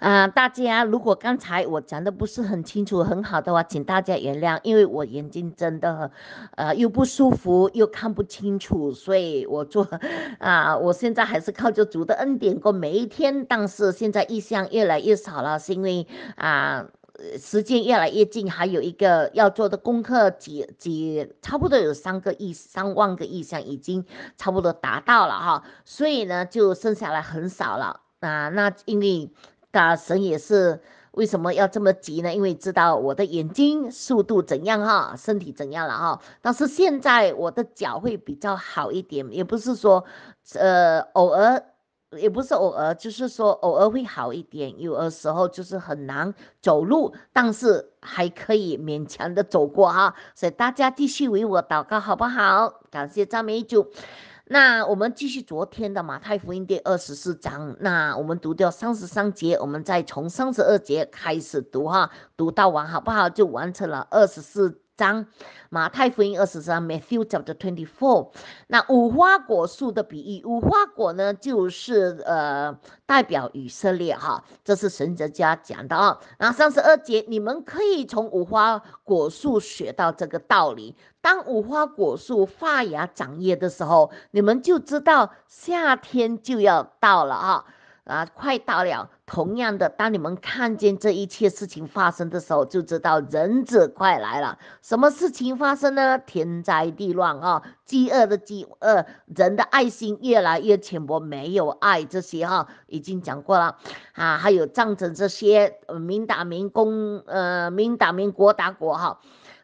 啊，大家如果刚才我讲的不是很清楚、很好的话，请大家原谅，因为我眼睛真的，呃，又不舒服，又看不清楚，所以我做，啊，我现在还是靠着主的恩典过每一天。但是现在意向越来越少了，是因为啊，时间越来越近，还有一个要做的功课，几几，差不多有三个亿、三万个意向已经差不多达到了哈，所以呢，就剩下来很少了。啊，那因为。大神也是，为什么要这么急呢？因为知道我的眼睛速度怎样哈，身体怎样了哈。但是现在我的脚会比较好一点，也不是说，呃，偶尔，也不是偶尔，就是说偶尔会好一点，有的时候就是很难走路，但是还可以勉强的走过哈。所以大家继续为我祷告好不好？感谢赞美主。那我们继续昨天的马太福音第二十四章，那我们读掉三十三节，我们再从三十二节开始读哈，读到完好不好？就完成了二十四。三马太福音二十三 Matthew chapter twenty four，那五花果树的比喻，五花果呢就是呃代表以色列哈，这是神学家讲的啊。那三十二节，你们可以从五花果树学到这个道理。当五花果树发芽长叶的时候，你们就知道夏天就要到了啊。啊，快到了！同样的，当你们看见这一切事情发生的时候，就知道忍者快来了。什么事情发生呢？天灾地乱啊，饥饿的饥饿，人的爱心越来越浅薄，没有爱这些哈，已经讲过了啊。还有战争这些，呃，民打民攻，呃，民打民国打国哈。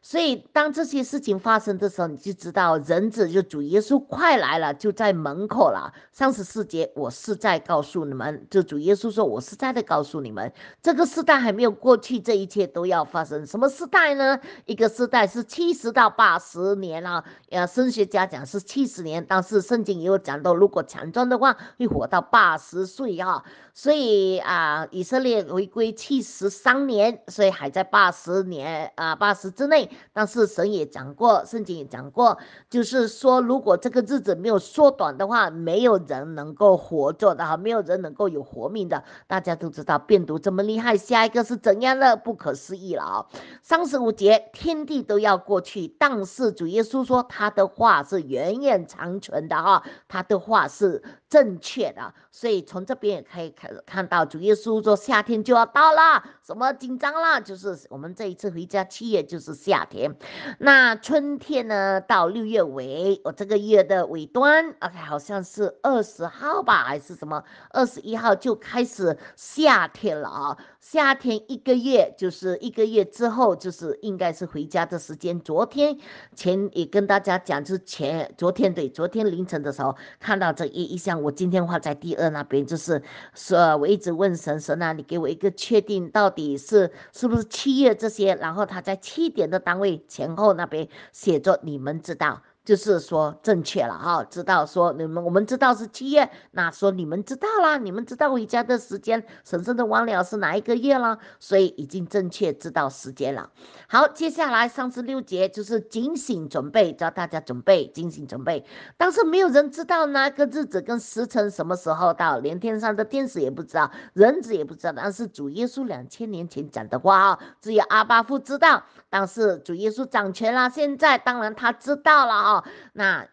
所以，当这些事情发生的时候，你就知道，人子就主耶稣快来了，就在门口了。三十四节，我是在告诉你们，就主耶稣说，我是在的告诉你们，这个时代还没有过去，这一切都要发生。什么时代呢？一个时代是七十到八十年了。呃，神学家讲是七十年，但是圣经也有讲到，如果强壮的话，会活到八十岁哈。所以啊，以色列回归七十三年，所以还在八十年啊八十之内。但是神也讲过，圣经也讲过，就是说，如果这个日子没有缩短的话，没有人能够活着的哈，没有人能够有活命的。大家都知道病毒这么厉害，下一个是怎样的？不可思议了啊！三十五节，天地都要过去，但是主耶稣说他的话是永远长存的哈，他的话是。正确的，所以从这边也可以看看到主页稣说夏天就要到了，什么紧张了，就是我们这一次回家七月就是夏天，那春天呢到六月尾，我这个月的尾端，OK，好像是二十号吧，还是什么二十一号就开始夏天了啊，夏天一个月就是一个月之后就是应该是回家的时间。昨天前也跟大家讲，就前昨天对，昨天凌晨的时候看到这一一项。我今天话在第二那边，就是说我一直问神神啊，你给我一个确定，到底是是不是七月这些？然后他在七点的单位前后那边写着，你们知道。就是说正确了啊，知道说你们我们知道是七月，那说你们知道了，你们知道回家的时间，神圣的完了是哪一个月了？所以已经正确知道时间了。好，接下来三十六节就是警醒准备，叫大家准备警醒准备。但是没有人知道那个日子跟时辰什么时候到，连天上的天使也不知道，人子也不知道。但是主耶稣两千年前讲的话啊，只有阿巴父知道。但是主耶稣掌权了，现在当然他知道了啊。那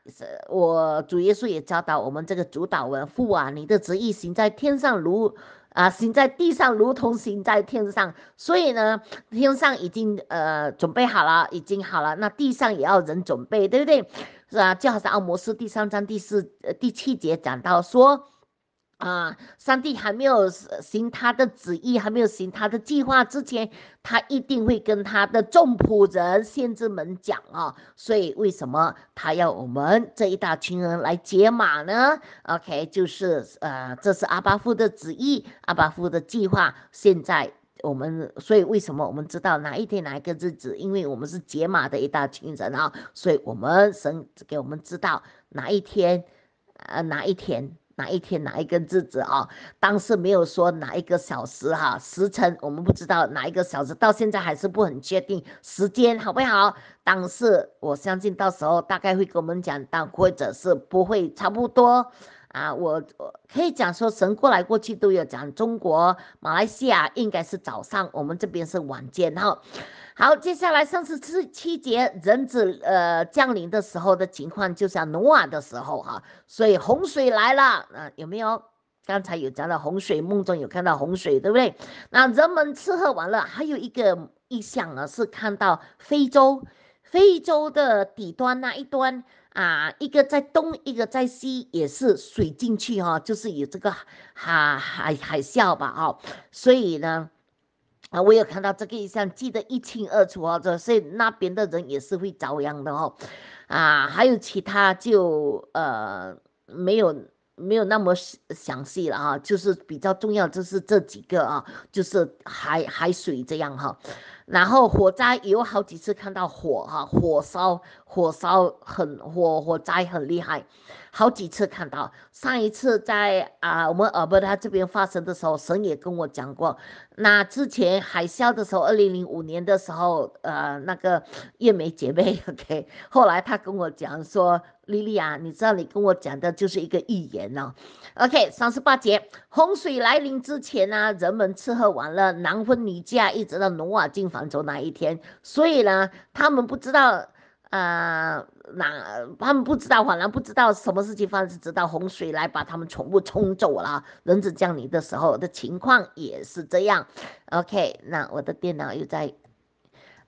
我主耶稣也教导我们这个主导文父啊，你的旨意行在天上如啊行在地上如同行在天上，所以呢，天上已经呃准备好了，已经好了，那地上也要人准备，对不对？是啊，就好像奥摩斯第三章第四呃第七节讲到说。啊，上帝还没有行他的旨意，还没有行他的计划之前，他一定会跟他的众仆人、先知们讲啊。所以为什么他要我们这一大群人来解码呢？OK，就是呃，这是阿巴夫的旨意，阿巴夫的计划。现在我们，所以为什么我们知道哪一天哪一个日子？因为我们是解码的一大群人啊，所以我们神给我们知道哪一天，呃，哪一天。哪一天哪一根日子啊？当时没有说哪一个小时哈，时辰我们不知道哪一个小时，到现在还是不很确定时间好不好？但是我相信到时候大概会跟我们讲到，或者是不会差不多啊。我我可以讲说神过来过去都有讲，中国马来西亚应该是早上，我们这边是晚间哈。好，接下来上次七七节人子呃降临的时候的情况，就像努瓦的时候哈，所以洪水来了，那有没有？刚才有讲到洪水，梦中有看到洪水，对不对？那人们吃喝玩乐，还有一个意象呢，是看到非洲，非洲的底端那一端啊，一个在东，一个在西，也是水进去哈，就是有这个海海海啸吧啊，所以呢。啊，我有看到这个，像记得一清二楚啊，所以那边的人也是会遭殃的哦，啊，还有其他就呃没有没有那么详细了啊，就是比较重要就是这几个啊，就是海海水这样哈。然后火灾有好几次看到火哈，火烧火烧很火火灾很厉害。好几次看到，上一次在啊，我们尔伯他这边发生的时候，神也跟我讲过。那之前海啸的时候，二零零五年的时候，呃，那个叶梅姐妹，OK，后来她跟我讲说，莉莉啊，你知道你跟我讲的就是一个预言呢。OK，三十八节，洪水来临之前呢，人们吃喝玩乐，男婚女嫁，一直到挪瓦进房走那一天，所以呢，他们不知道啊。那他们不知道，反而不知道什么事情发生，直到洪水来把他们全部冲走了。人子降临的时候的情况也是这样。OK，那我的电脑又在，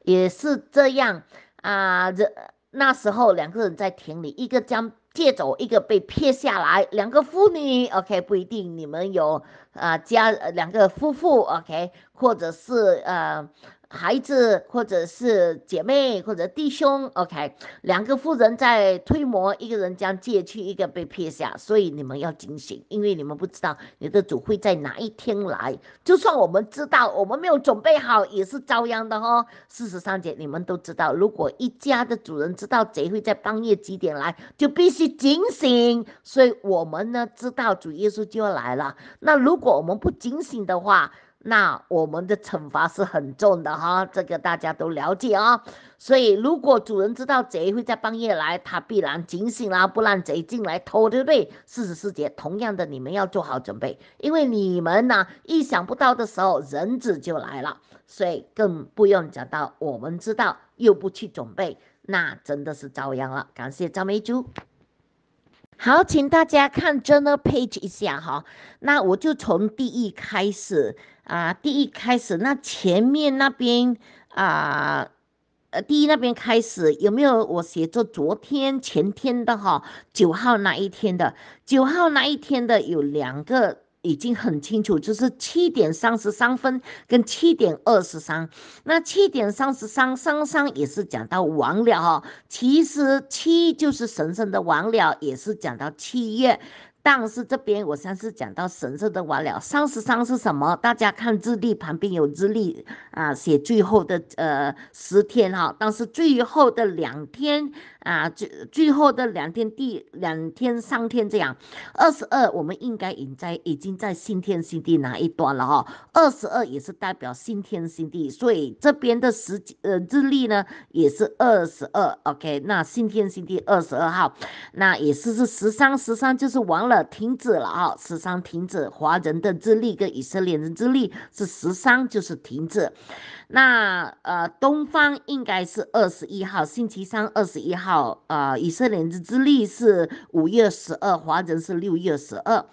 也是这样啊。这那时候两个人在田里，一个将借走，一个被撇下来，两个妇女。OK，不一定你们有啊家两个夫妇。OK，或者是呃。孩子，或者是姐妹，或者弟兄，OK，两个妇人在推磨，一个人将借去，一个被撇下，所以你们要警醒，因为你们不知道你的主会在哪一天来。就算我们知道，我们没有准备好也是遭殃的哦。四十三节你们都知道，如果一家的主人知道贼会在半夜几点来，就必须警醒。所以我们呢知道主耶稣就要来了，那如果我们不警醒的话，那我们的惩罚是很重的哈，这个大家都了解啊。所以如果主人知道贼会在半夜来，他必然警醒啦，不让贼进来偷，对不对？四十四节，同样的，你们要做好准备，因为你们呢意想不到的时候，人子就来了，所以更不用讲到我们知道又不去准备，那真的是遭殃了。感谢张梅珠。好，请大家看真的 n e a l page 一下哈，那我就从第一开始。啊，第一开始，那前面那边啊，呃，第一那边开始有没有？我写作昨天、前天的哈，九号那一天的，九号那一天的有两个已经很清楚，就是七点三十三分跟七点二十三。那七点三十三，三三也是讲到完了哈。其实七就是神圣的完了，也是讲到七月。但是这边我上次讲到神色的完了，三十三是什么？大家看日历旁边有日历啊，写最后的呃十天哈，但是最后的两天。啊，最最后的两天，第两天、三天这样，二十二我们应该已经在已经在新天新地哪一端了哈？二十二也是代表新天新地，所以这边的时呃日历呢也是二十二。OK，那新天新地二十二号，那也是是十三，十三就是完了，停止了哈，十三停止，华人的日历跟以色列人日历是十三就是停止。那呃，东方应该是二十一号，星期三，二十一号。呃，以色列日之历是五月十二，华人是六月十二。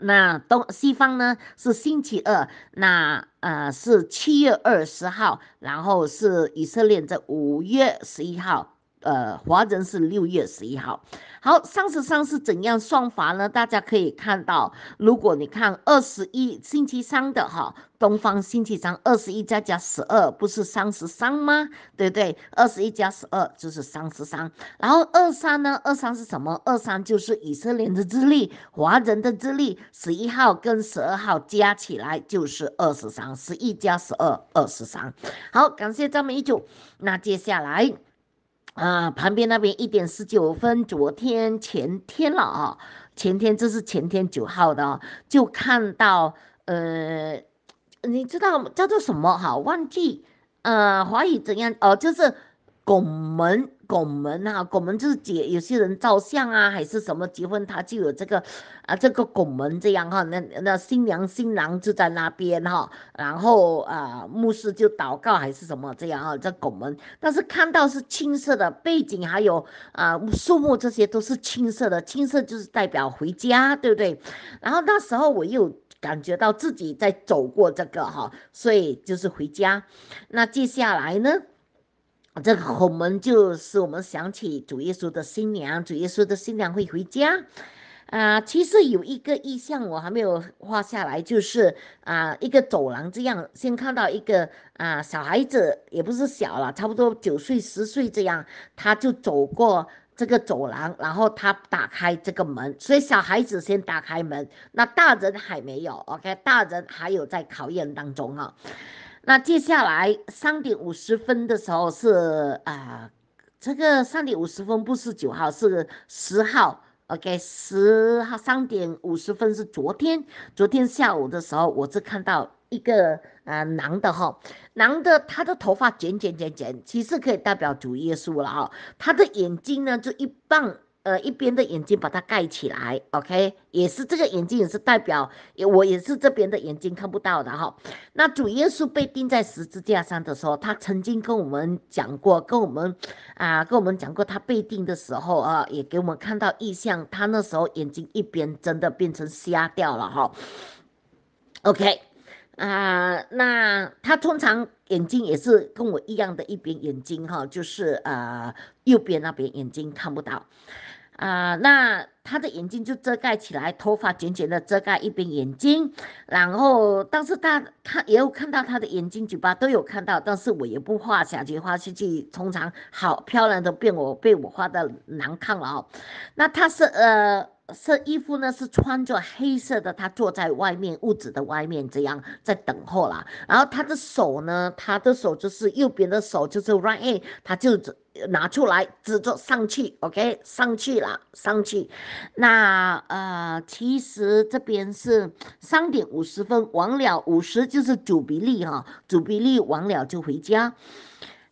那东西方呢是星期二，那呃是七月二十号，然后是以色列在五月十一号。呃，华人是六月十一号。好，三十三是怎样算法呢？大家可以看到，如果你看二十一星期三的哈，东方星期三，二十一加加十二不是三十三吗？对不对？二十一加十二就是三十三。然后二三呢？二三是什么？二三就是以色列的智利华人的智利十一号跟十二号加起来就是二十三，十一加十二二十三。好，感谢赞美九。那接下来。啊，旁边那边一点十九分，昨天前天了啊，前天这是前天九号的，就看到，呃，你知道叫做什么？哈，忘记，呃，华语怎样？哦，就是。拱门，拱门啊，拱门就是结有些人照相啊，还是什么结婚，他就有这个，啊，这个拱门这样哈，那那新娘新郎就在那边哈，然后啊，牧师就祷告还是什么这样啊，这拱门，但是看到是青色的背景，还有啊，树木这些都是青色的，青色就是代表回家，对不对？然后那时候我又感觉到自己在走过这个哈，所以就是回家，那接下来呢？这个后门就是我们想起主耶稣的新娘，主耶稣的新娘会回家。啊，其实有一个意向我还没有画下来，就是啊，一个走廊这样，先看到一个啊小孩子，也不是小了，差不多九岁十岁这样，他就走过这个走廊，然后他打开这个门，所以小孩子先打开门，那大人还没有 OK，大人还有在考验当中哈。那接下来三点五十分的时候是啊，这个三点五十分不是九号是十号，OK，十号三点五十分是昨天，昨天下午的时候我是看到一个呃男的哈，男的他的头发卷卷卷卷，其实可以代表主耶稣了哈，他的眼睛呢就一棒。呃，一边的眼睛把它盖起来，OK，也是这个眼睛也是代表我也是这边的眼睛看不到的哈。那主耶稣被钉在十字架上的时候，他曾经跟我们讲过，跟我们啊，跟我们讲过他被钉的时候啊，也给我们看到异象，他那时候眼睛一边真的变成瞎掉了哈。OK，啊，那他通常眼睛也是跟我一样的一边眼睛哈，就是呃右边那边眼睛看不到。啊，那他的眼睛就遮盖起来，头发卷卷的遮盖一边眼睛，然后但是他看也有看到他的眼睛、嘴巴都有看到，但是我也不画下去，画下去通常好漂亮的被我被我画的难看了哦。那他是呃。色衣服呢是穿着黑色的，他坐在外面屋子的外面，这样在等候啦。然后他的手呢，他的手就是右边的手就是 right，他就拿出来指着上去，OK 上去了，上去。那呃，其实这边是三点五十分完了五十就是主比例哈，主比例完了就回家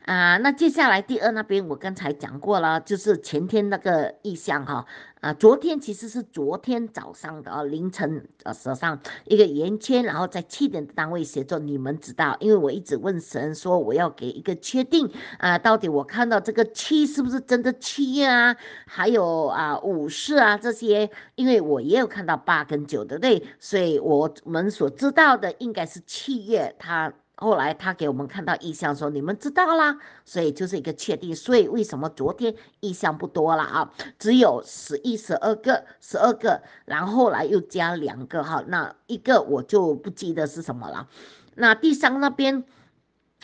啊。那接下来第二那边我刚才讲过了，就是前天那个意向哈。啊，昨天其实是昨天早上的啊，凌晨呃早上一个圆圈，然后在七点的单位写作，你们知道，因为我一直问神说我要给一个确定啊，到底我看到这个七是不是真的七啊？还有啊五四啊这些，因为我也有看到八跟九的对，所以我们所知道的应该是七月它。后来他给我们看到意向说，你们知道啦，所以就是一个确定。所以为什么昨天意向不多了啊？只有十、一、十二个，十二个，然后来又加两个哈。那一个我就不记得是什么了。那第三那边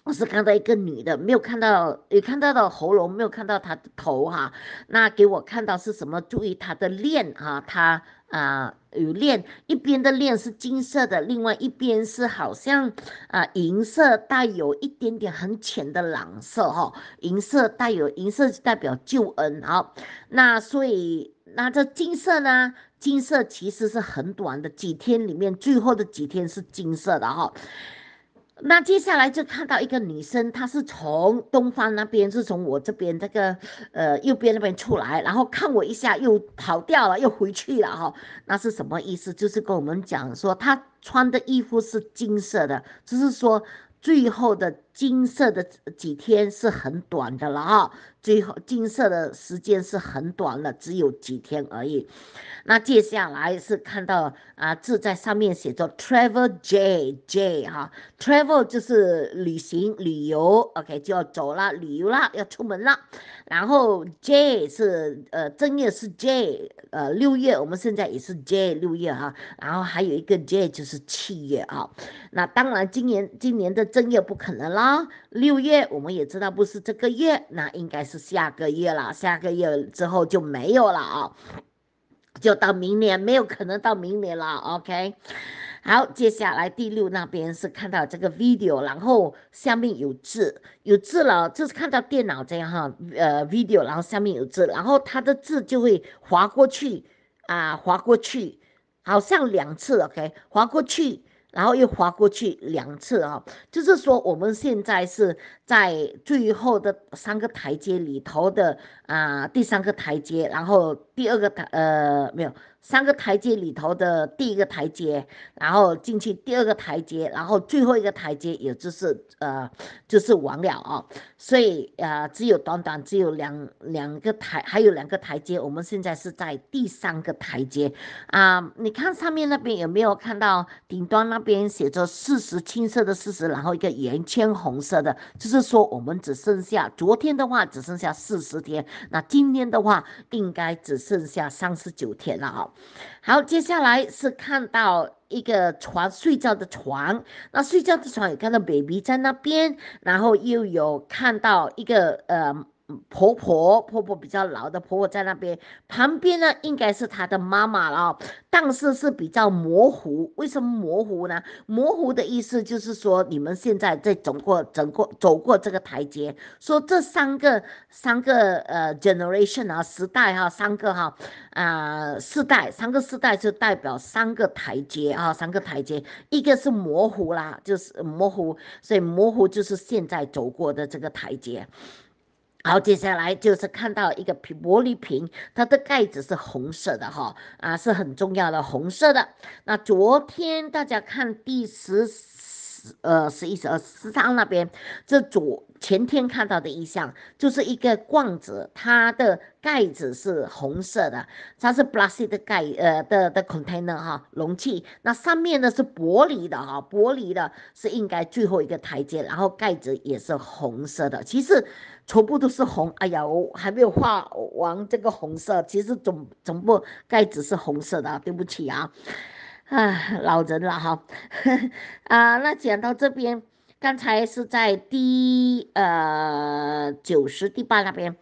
我是看到一个女的，没有看到，也看到了喉咙，没有看到她的头哈。那给我看到是什么？注意她的链啊，她。啊，有链，一边的链是金色的，另外一边是好像啊银色，带有一点点很浅的蓝色哈，银色带有银色代表救恩，好，那所以那这金色呢，金色其实是很短的，几天里面最后的几天是金色的哈。那接下来就看到一个女生，她是从东方那边，是从我这边这个呃右边那边出来，然后看我一下，又跑掉了，又回去了哈。那是什么意思？就是跟我们讲说，她穿的衣服是金色的，就是说最后的。金色的几天是很短的了啊，最后金色的时间是很短了，只有几天而已。那接下来是看到啊字在上面写着 Travel J J 哈，Travel 就是旅行旅游，OK 就要走了，旅游啦，要出门了。然后 J 是呃正月是 J 呃六月，我们现在也是 J 六月哈。然后还有一个 J 就是七月啊。那当然今年今年的正月不可能啦。啊，六月我们也知道不是这个月，那应该是下个月了，下个月之后就没有了啊，就到明年，没有可能到明年了。OK，好，接下来第六那边是看到这个 video，然后下面有字，有字了，就是看到电脑这样哈，呃 video，然后下面有字，然后它的字就会划过去啊，划过去，好像两次 OK，划过去。然后又划过去两次啊，就是说我们现在是在最后的三个台阶里头的啊第三个台阶，然后第二个台呃没有。三个台阶里头的第一个台阶，然后进去第二个台阶，然后最后一个台阶，也就是呃，就是完了啊。所以呃，只有短短只有两两个台，还有两个台阶。我们现在是在第三个台阶啊。你看上面那边有没有看到顶端那边写着四十青色的四十，然后一个圆圈红色的，就是说我们只剩下昨天的话只剩下四十天，那今天的话应该只剩下三十九天了啊。好，接下来是看到一个床，睡觉的床。那睡觉的床也看到 baby 在那边，然后又有看到一个呃。婆婆婆婆比较老的婆婆在那边旁边呢，应该是她的妈妈了，但是是比较模糊。为什么模糊呢？模糊的意思就是说，你们现在在走过整过、走过这个台阶，说这三个三个呃 generation 啊时代哈三个哈啊四代三个四代就代表三个台阶啊三个台阶，一个是模糊啦，就是模糊，所以模糊就是现在走过的这个台阶。好，接下来就是看到一个瓶玻璃瓶，它的盖子是红色的哈啊，是很重要的红色的。那昨天大家看第十。呃，十一十二十三那边，这组前天看到的一项就是一个罐子，它的盖子是红色的，它是 plastic 盖呃的的 container 哈容器，那上面呢是玻璃的哈，玻璃的是应该最后一个台阶，然后盖子也是红色的，其实全部都是红。哎呀，我还没有画完这个红色，其实总总部盖子是红色的，对不起啊。啊，老人了哈，啊，那讲到这边，刚才是在第呃九十第八那边，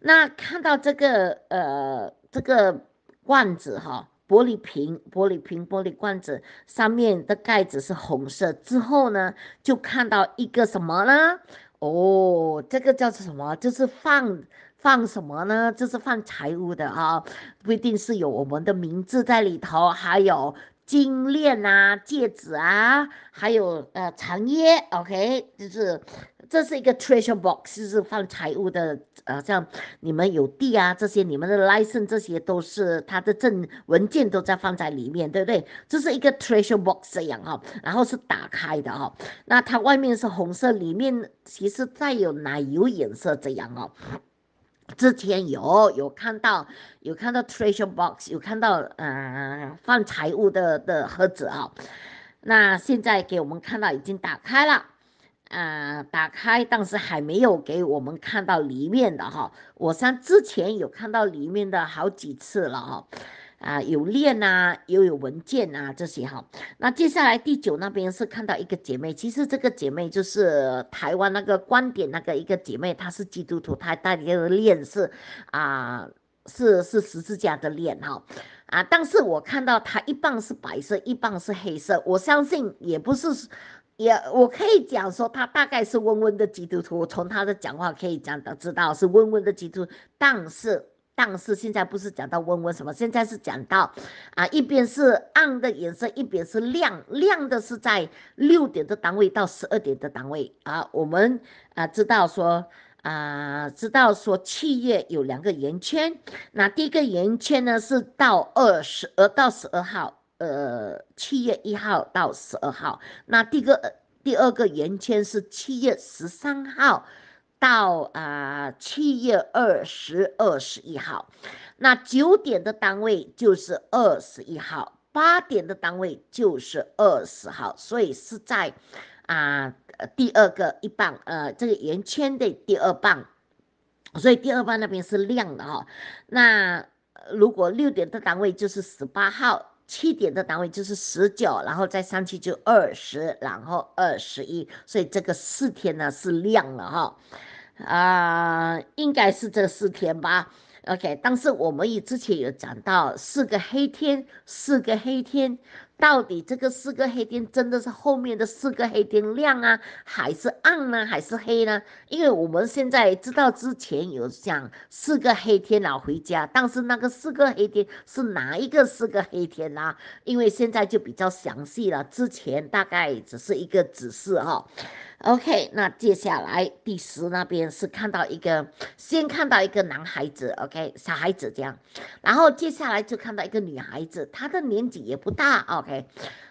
那看到这个呃这个罐子哈，玻璃瓶，玻璃瓶，玻璃罐子上面的盖子是红色，之后呢就看到一个什么呢？哦，这个叫什么？就是放放什么呢？就是放财务的啊，不一定是有我们的名字在里头，还有。金链啊，戒指啊，还有呃长烟。o k 就是这是一个 treasure box，是放财务的，呃，像你们有地啊，这些你们的 license 这些都是它的证文件都在放在里面，对不对？这是一个 treasure box 这样哈，然后是打开的哈，那它外面是红色，里面其实带有奶油颜色这样哦。之前有有看到有看到 treasure box，有看到嗯放财物的的盒子啊，那现在给我们看到已经打开了，啊打开，但是还没有给我们看到里面的哈，我上之前有看到里面的好几次了哈。啊，有链呐，又有文件呐，这些哈。那接下来第九那边是看到一个姐妹，其实这个姐妹就是台湾那个观点那个一个姐妹，她是基督徒，她带的链是啊，是是十字架的链哈。啊，但是我看到她一半是白色，一半是黑色，我相信也不是，也我可以讲说她大概是温温的基督徒，从她的讲话可以讲到知道是温温的基督徒，但是。但是现在不是讲到温温什么，现在是讲到，啊，一边是暗的颜色，一边是亮，亮的是在六点的档位到十二点的档位啊。我们啊知道说啊知道说七月有两个圆圈，那第一个圆圈呢是到二十呃到十二号，呃七月一号到十二号，那第二个第二个圆圈是七月十三号。到啊七月二十二十一号，那九点的单位就是二十一号，八点的单位就是二十号，所以是在啊第二个一棒呃这个圆圈的第二棒，所以第二棒那边是亮的哈。那如果六点的单位就是十八号，七点的单位就是十九，然后再上去就二十，然后二十一，所以这个四天呢是亮了哈。啊，应该是这四天吧。OK，但是我们也之前有讲到四个黑天，四个黑天，到底这个四个黑天真的是后面的四个黑天亮啊，还是暗呢，还是黑呢？因为我们现在知道之前有讲四个黑天老回家，但是那个四个黑天是哪一个四个黑天呢？因为现在就比较详细了，之前大概只是一个指示哈。OK，那接下来第十那边是看到一个，先看到一个男孩子，OK，小孩子这样，然后接下来就看到一个女孩子，她的年纪也不大，OK，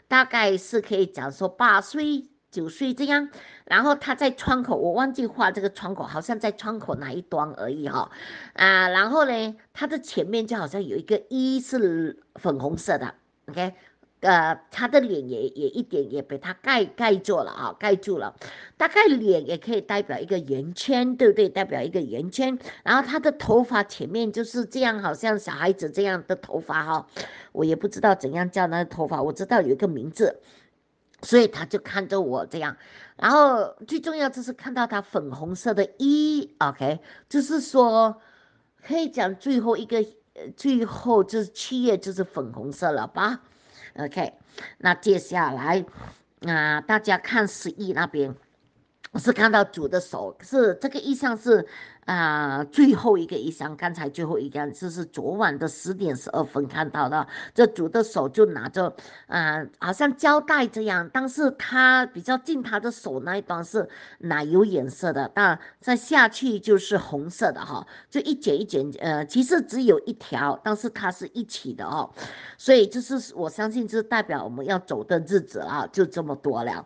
大概是可以讲说八岁九岁这样，然后她在窗口，我忘记画这个窗口，好像在窗口哪一端而已哈，啊，然后呢，她的前面就好像有一个一是粉红色的，OK。呃，他的脸也也一点也被他盖盖住了啊，盖住了。大概脸也可以代表一个圆圈，对不对？代表一个圆圈。然后他的头发前面就是这样，好像小孩子这样的头发哈。我也不知道怎样叫那个头发，我知道有一个名字，所以他就看着我这样。然后最重要就是看到他粉红色的衣，OK，就是说可以讲最后一个，最后就是七月就是粉红色了吧。OK，那接下来，啊，大家看十一那边，我是看到主的手，是这个意向是。啊，最后一个一箱，刚才最后一个就是昨晚的十点十二分看到的，这主的手就拿着，啊，好像胶带这样，但是他比较近，他的手那一端是奶油颜色的，那再下去就是红色的哈，就一卷一卷，呃，其实只有一条，但是它是一起的哦，所以就是我相信，就是代表我们要走的日子啊，就这么多了，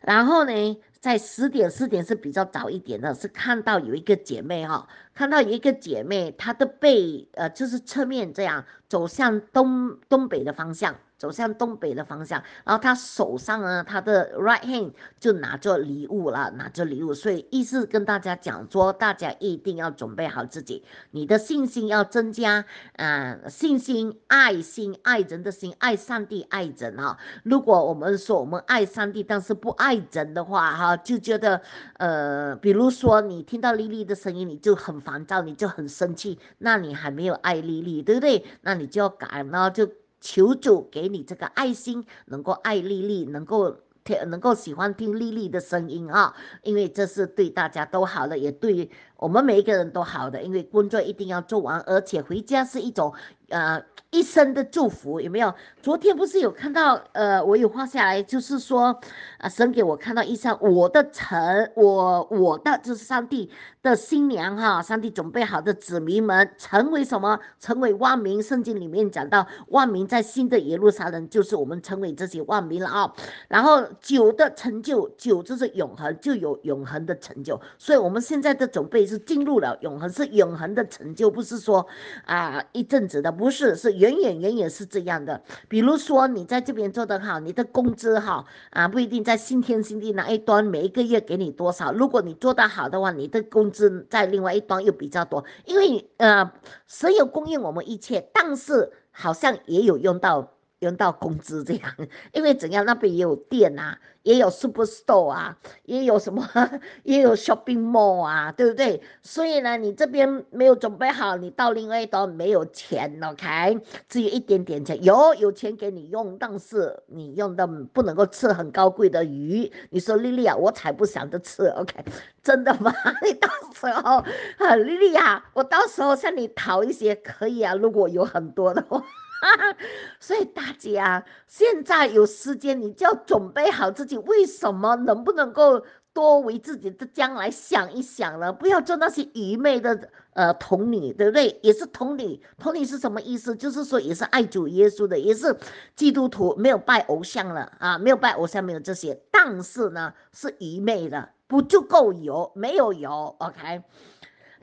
然后呢？在十点、四点是比较早一点的，是看到有一个姐妹哈，看到有一个姐妹，她的背呃，就是侧面这样走向东东北的方向。走向东北的方向，然后他手上啊，他的 right hand 就拿着礼物了，拿着礼物，所以意思跟大家讲说，大家一定要准备好自己，你的信心要增加，嗯，信心、爱心、爱人的心、爱上帝、爱人啊。如果我们说我们爱上帝，但是不爱人的话，哈，就觉得，呃，比如说你听到莉莉的声音，你就很烦躁，你就很生气，那你还没有爱莉莉，对不对？那你就要改，然后就。求主给你这个爱心，能够爱丽丽，能够听，能够喜欢听丽丽的声音啊，因为这是对大家都好了，也对。我们每一个人都好的，因为工作一定要做完，而且回家是一种，呃，一生的祝福，有没有？昨天不是有看到，呃，我有画下来，就是说，啊，神给我看到一下，我的城，我我的就是上帝的新娘哈，上帝准备好的子民们成为什么？成为万民。圣经里面讲到，万民在新的耶路撒冷，就是我们成为这些万民了啊。然后，久的成就，久就是永恒，就有永恒的成就。所以，我们现在的准备。进入了永恒，是永恒的成就，不是说啊一阵子的，不是，是远远远远是这样的。比如说你在这边做得好，你的工资好啊，不一定在新天新地那一端每一个月给你多少。如果你做得好的话，你的工资在另外一端又比较多，因为呃，神有供应我们一切，但是好像也有用到。用到工资这样，因为怎样？那边也有店啊，也有 super store 啊，也有什么，也有 shopping mall 啊，对不对？所以呢，你这边没有准备好，你到另外一端没有钱，OK？只有一点点钱，有有钱给你用，但是你用的不能够吃很高贵的鱼。你说丽丽啊，我才不想着吃，OK？真的吗？你到时候啊，丽丽啊，我到时候向你讨一些，可以啊？如果有很多的话。所以，大姐啊，现在有时间，你就要准备好自己，为什么能不能够多为自己的将来想一想了？不要做那些愚昧的呃同理，对不对？也是同理，同理是什么意思？就是说，也是爱主耶稣的，也是基督徒，没有拜偶像了啊，没有拜偶像，没有这些。但是呢，是愚昧的，不足够油，没有油。OK，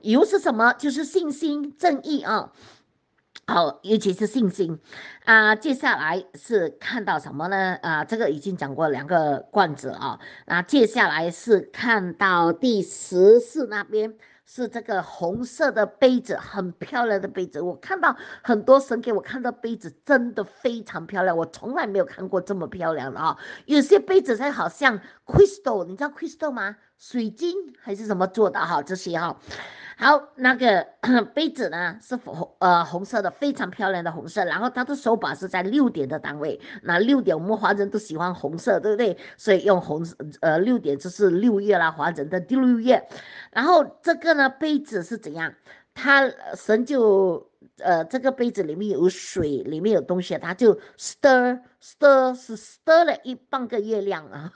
油是什么？就是信心、正义啊。好，尤其是信心啊。接下来是看到什么呢？啊，这个已经讲过两个罐子啊。那接下来是看到第十四那边是这个红色的杯子，很漂亮的杯子。我看到很多神给我看到杯子，真的非常漂亮，我从来没有看过这么漂亮的啊。有些杯子才好像 crystal，你知道 crystal 吗？水晶还是什么做的哈？这些哈。好，那个 杯子呢是红呃红色的，非常漂亮的红色。然后它的手把是在六点的单位，那六点我们华人都喜欢红色，对不对？所以用红呃六点就是六月啦，华人的第六月。然后这个呢杯子是怎样？它神就呃这个杯子里面有水，里面有东西，它就 stir stir 是 stir 了一半个月亮啊。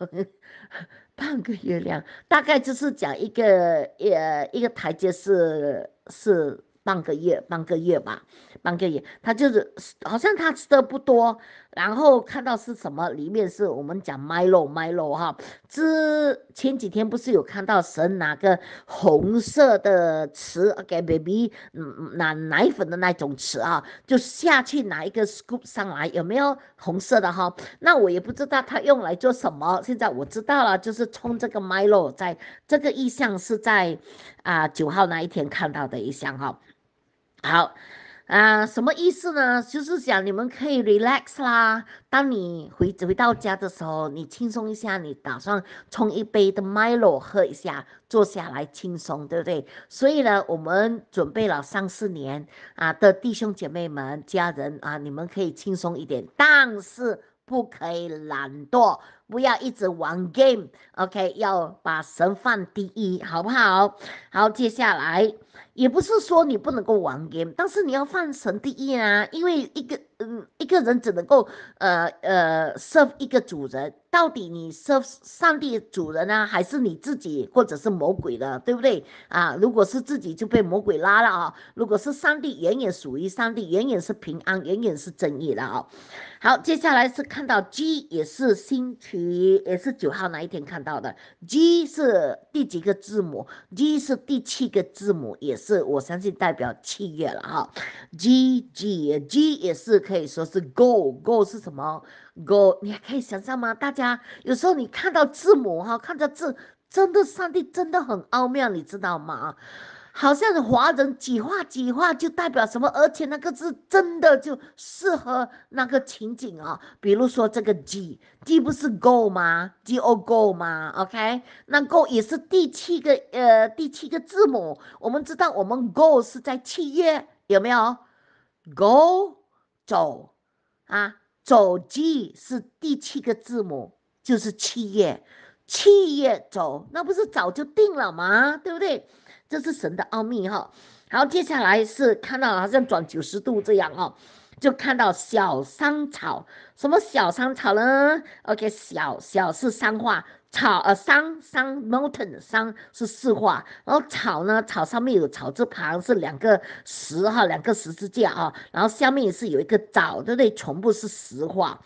半个月亮，大概就是讲一个，呃，一个台阶是是。半个月，半个月吧，半个月，他就是好像他吃的不多，然后看到是什么，里面是我们讲 Milo Milo 哈，之前几天不是有看到神拿个红色的匙给 baby 嗯拿奶粉的那种匙啊，就下去拿一个 scoop 上来，有没有红色的哈？那我也不知道他用来做什么，现在我知道了，就是冲这个 Milo，在这个意向是在啊九号那一天看到的一项哈。好，啊，什么意思呢？就是讲你们可以 relax 啦。当你回回到家的时候，你轻松一下，你打算冲一杯的 milo 喝一下，坐下来轻松，对不对？所以呢，我们准备了三四年啊的弟兄姐妹们、家人啊，你们可以轻松一点，但是不可以懒惰。不要一直玩 game，OK，要把神放第一，好不好？好，接下来也不是说你不能够玩 game，但是你要放神第一啊，因为一个嗯，一个人只能够呃呃 serve 一个主人，到底你 serve 上帝主人啊，还是你自己或者是魔鬼的，对不对啊？如果是自己就被魔鬼拉了啊，如果是上帝，远远属于上帝，远远是平安，远远是正义的啊。好，接下来是看到 G，也是新 G 也是九号那一天看到的。G 是第几个字母？G 是第七个字母，也是我相信代表七月了哈。G G G 也是可以说是 Go Go 是什么？Go 你还可以想象吗？大家有时候你看到字母哈，看到字，真的，上帝真的很奥妙，你知道吗？好像华人几画几画就代表什么，而且那个字真的就适合那个情景啊。比如说这个几 g 不是 go 吗？go go 吗？OK，那 go 也是第七个呃第七个字母。我们知道我们 go 是在七月，有没有？go 走啊走，g 是第七个字母，就是七月，七月走，那不是早就定了吗？对不对？这是神的奥秘哈，好，接下来是看到好像转九十度这样啊，就看到小山草，什么小山草呢？OK，小小是山画，草呃山山 mountain 山是四画，然后草呢，草上面有草字旁是两个十哈，两个十字架啊，然后下面也是有一个早对不对？全部是十画，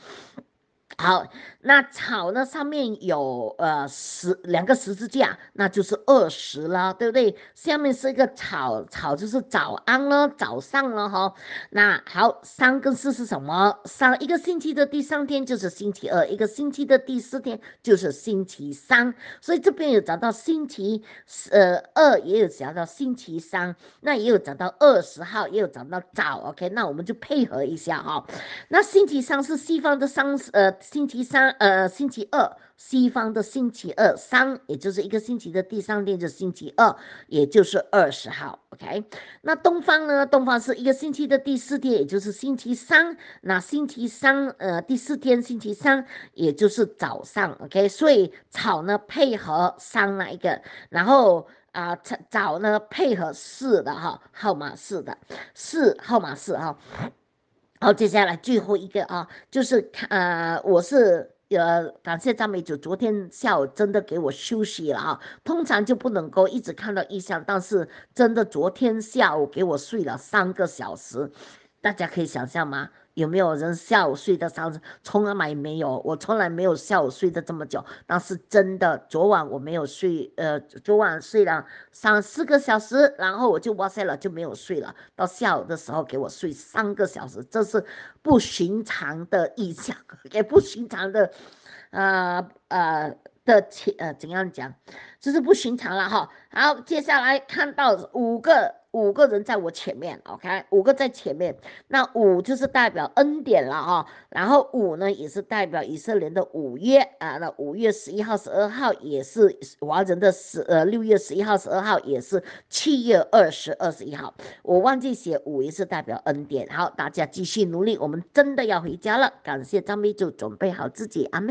好。那草呢上面有呃十两个十字架，那就是二十了，对不对？下面是一个草，草就是早安了，早上了哈。那好，三跟四是什么？三一个星期的第三天就是星期二，一个星期的第四天就是星期三。所以这边有找到星期呃二，也有找到星期三，那也有找到二十号，也有找到早。OK，那我们就配合一下哈。那星期三是西方的三呃星期三。呃，星期二，西方的星期二三，也就是一个星期的第三天是星期二，也就是二十号，OK。那东方呢？东方是一个星期的第四天，也就是星期三。那星期三，呃，第四天星期三，也就是早上，OK。所以草呢配合三那一个？然后啊，草呢配合四的哈，号码四的四号码四哈。好，接下来最后一个啊，就是看呃，我是。呃，感谢张美祖，昨天下午真的给我休息了哈。通常就不能够一直看到意向，但是真的昨天下午给我睡了三个小时，大家可以想象吗？有没有人下午睡的着？从来买没有，我从来没有下午睡得这么久。那是真的，昨晚我没有睡，呃，昨晚睡了三四个小时，然后我就哇塞了，就没有睡了。到下午的时候给我睡三个小时，这是不寻常的意象，也不寻常的，呃呃的呃怎样讲，这是不寻常了哈。好，接下来看到五个。五个人在我前面，OK，五个在前面，那五就是代表恩点了哈，然后五呢也是代表以色列的五月啊，那五月十一号、十二号也是华人的十呃六月十一号、十二号也是七月二十二、十一号，我忘记写五也是代表恩点。好，大家继续努力，我们真的要回家了，感谢张秘书，准备好自己，阿门。